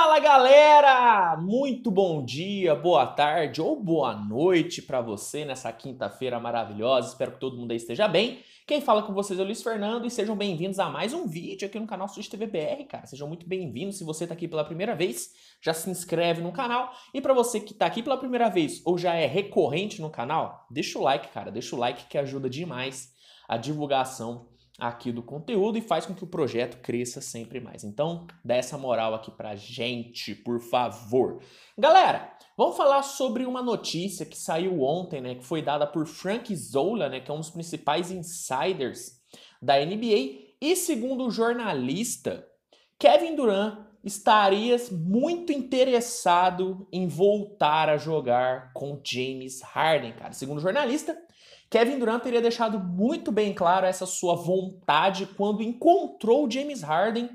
Fala galera! Muito bom dia, boa tarde ou boa noite para você nessa quinta-feira maravilhosa. Espero que todo mundo aí esteja bem. Quem fala com vocês é o Luiz Fernando e sejam bem-vindos a mais um vídeo aqui no canal Switch TV BR, cara. Sejam muito bem-vindos. Se você tá aqui pela primeira vez, já se inscreve no canal. E para você que tá aqui pela primeira vez ou já é recorrente no canal, deixa o like, cara. Deixa o like que ajuda demais a divulgação aqui do conteúdo e faz com que o projeto cresça sempre mais. Então, dá essa moral aqui pra gente, por favor. Galera, vamos falar sobre uma notícia que saiu ontem, né, que foi dada por Frank Zola, né, que é um dos principais insiders da NBA, e segundo o jornalista, Kevin Durant estarias muito interessado em voltar a jogar com James Harden, cara. Segundo o jornalista, Kevin Durant teria deixado muito bem claro essa sua vontade quando encontrou James Harden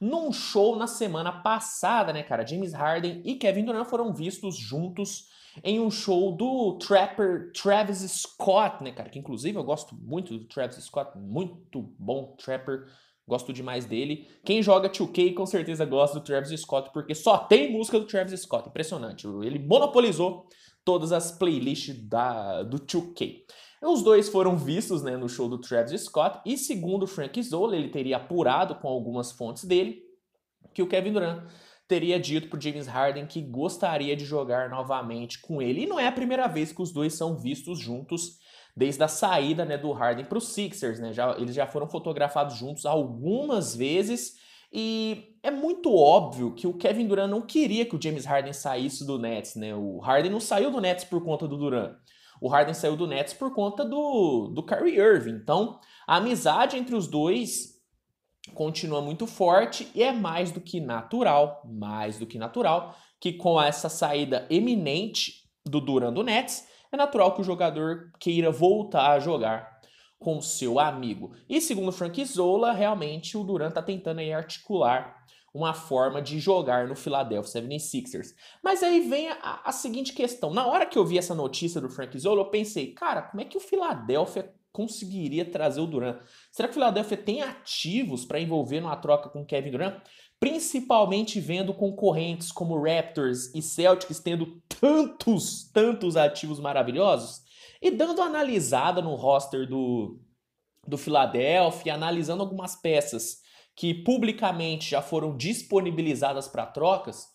num show na semana passada, né, cara? James Harden e Kevin Durant foram vistos juntos em um show do trapper Travis Scott, né, cara? Que inclusive eu gosto muito do Travis Scott, muito bom trapper Gosto demais dele. Quem joga 2K com certeza gosta do Travis Scott, porque só tem música do Travis Scott. Impressionante. Ele monopolizou todas as playlists da, do 2K. Os dois foram vistos né, no show do Travis Scott, e segundo Frank Zola, ele teria apurado com algumas fontes dele que o Kevin Durant teria dito para James Harden que gostaria de jogar novamente com ele. E não é a primeira vez que os dois são vistos juntos desde a saída né, do Harden para os Sixers. Né? Já, eles já foram fotografados juntos algumas vezes e é muito óbvio que o Kevin Durant não queria que o James Harden saísse do Nets. Né? O Harden não saiu do Nets por conta do Durant. O Harden saiu do Nets por conta do, do Kyrie Irving. Então, a amizade entre os dois continua muito forte e é mais do que natural, mais do que natural, que com essa saída eminente do Durant do Nets, é natural que o jogador queira voltar a jogar com seu amigo. E segundo Frank Zola, realmente o Durant está tentando articular uma forma de jogar no Philadelphia 76ers. Mas aí vem a, a, seguinte questão. Na hora que eu vi essa notícia do Frank Zola, eu pensei, cara, como é que o Philadelphia conseguiria trazer o Durant? Será que o Philadelphia tem ativos para envolver numa troca com Kevin Durant? Principalmente vendo concorrentes como Raptors e Celtics tendo tantos, tantos ativos maravilhosos. E dando uma analisada no roster do, do Philadelphia, analisando algumas peças que publicamente já foram disponibilizadas para trocas,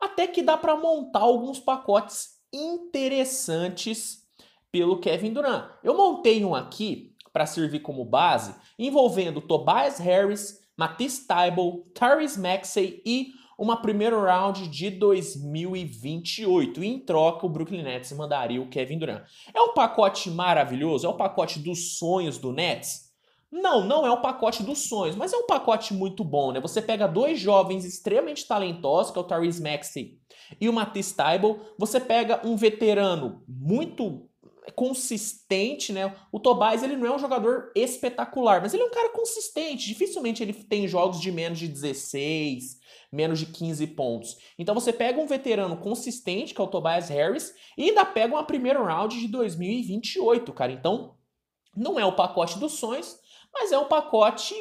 até que dá para montar alguns pacotes interessantes pelo Kevin Durant. Eu montei um aqui para servir como base, envolvendo Tobias Harris, Matisse Tybal, Tyrese Maxey e uma primeira round de 2028. E em troca, o Brooklyn Nets mandaria o Kevin Durant. É um pacote maravilhoso? É o um pacote dos sonhos do Nets? Não, não é um pacote dos sonhos, mas é um pacote muito bom, né? Você pega dois jovens extremamente talentosos, que é o Tyrese Maxey e o Matisse Tybal. Você pega um veterano muito é consistente, né? O Tobias ele não é um jogador espetacular, mas ele é um cara consistente. Dificilmente ele tem jogos de menos de 16, menos de 15 pontos. Então você pega um veterano consistente, que é o Tobias Harris, e ainda pega uma primeira round de 2028, cara. Então não é o pacote dos sonhos, mas é um pacote,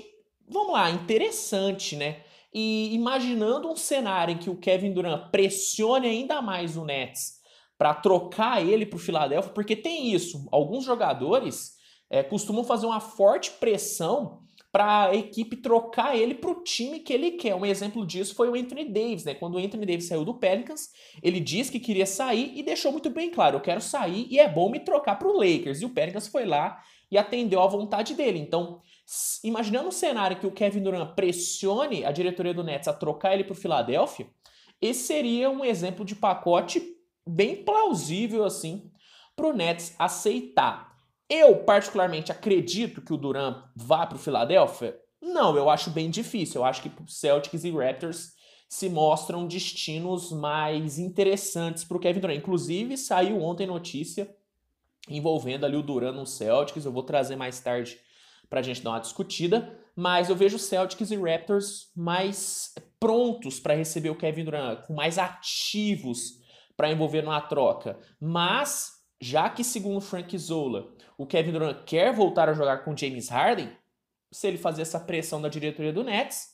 vamos lá, interessante, né? E imaginando um cenário em que o Kevin Durant pressione ainda mais o Nets para trocar ele para o Philadelphia, porque tem isso. Alguns jogadores é, costumam fazer uma forte pressão para a equipe trocar ele para o time que ele quer. Um exemplo disso foi o Anthony Davis, né? Quando o Anthony Davis saiu do Pelicans, ele disse que queria sair e deixou muito bem claro: eu quero sair e é bom me trocar para o Lakers. E o Pelicans foi lá e atendeu à vontade dele. Então, imaginando um cenário que o Kevin Durant pressione a diretoria do Nets a trocar ele para o Philadelphia, esse seria um exemplo de pacote bem plausível assim para o Nets aceitar. Eu particularmente acredito que o Durant vá para o Philadelphia? Não, eu acho bem difícil. Eu acho que Celtics e Raptors se mostram destinos mais interessantes para o Kevin Durant. Inclusive saiu ontem notícia envolvendo ali o Durant no Celtics. Eu vou trazer mais tarde para a gente dar uma discutida. Mas eu vejo Celtics e Raptors mais prontos para receber o Kevin Durant, com mais ativos para envolver numa troca. Mas, já que segundo Frank Zola, o Kevin Durant quer voltar a jogar com James Harden, se ele fazer essa pressão da diretoria do Nets,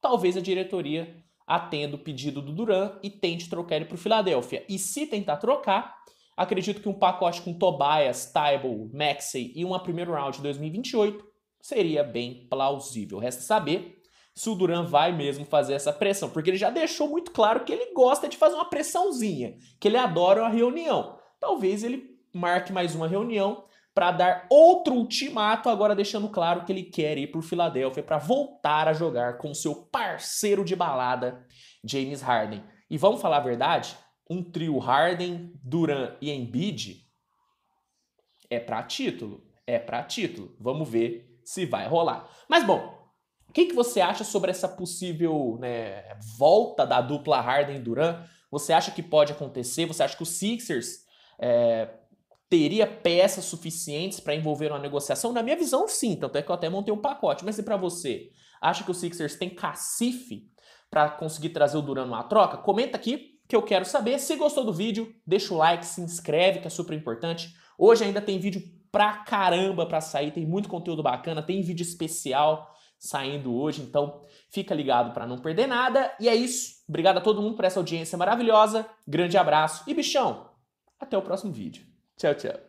talvez a diretoria atenda o pedido do Durant e tente trocar ele para o Filadélfia. E se tentar trocar, acredito que um pacote com Tobias, Tybalt, Maxey e uma primeira round de 2028 seria bem plausível. Resta saber se o Duran vai mesmo fazer essa pressão, porque ele já deixou muito claro que ele gosta de fazer uma pressãozinha, que ele adora uma reunião. Talvez ele marque mais uma reunião para dar outro ultimato, agora deixando claro que ele quer ir para o Filadélfia para voltar a jogar com seu parceiro de balada, James Harden. E vamos falar a verdade, um trio Harden, Duran e Embiid é para título, é para título. Vamos ver se vai rolar. Mas bom, o que, que você acha sobre essa possível né, volta da dupla Harden-Duran? Você acha que pode acontecer? Você acha que o Sixers é, teria peças suficientes para envolver uma negociação? Na minha visão, sim, tanto é que eu até montei um pacote. Mas e para você? Acha que o Sixers tem cacife para conseguir trazer o Duran numa troca? Comenta aqui que eu quero saber. Se gostou do vídeo, deixa o like, se inscreve, que é super importante. Hoje ainda tem vídeo pra caramba pra sair, tem muito conteúdo bacana, tem vídeo especial saindo hoje, então fica ligado para não perder nada. E é isso. Obrigado a todo mundo por essa audiência maravilhosa. Grande abraço e bichão, até o próximo vídeo. Tchau, tchau.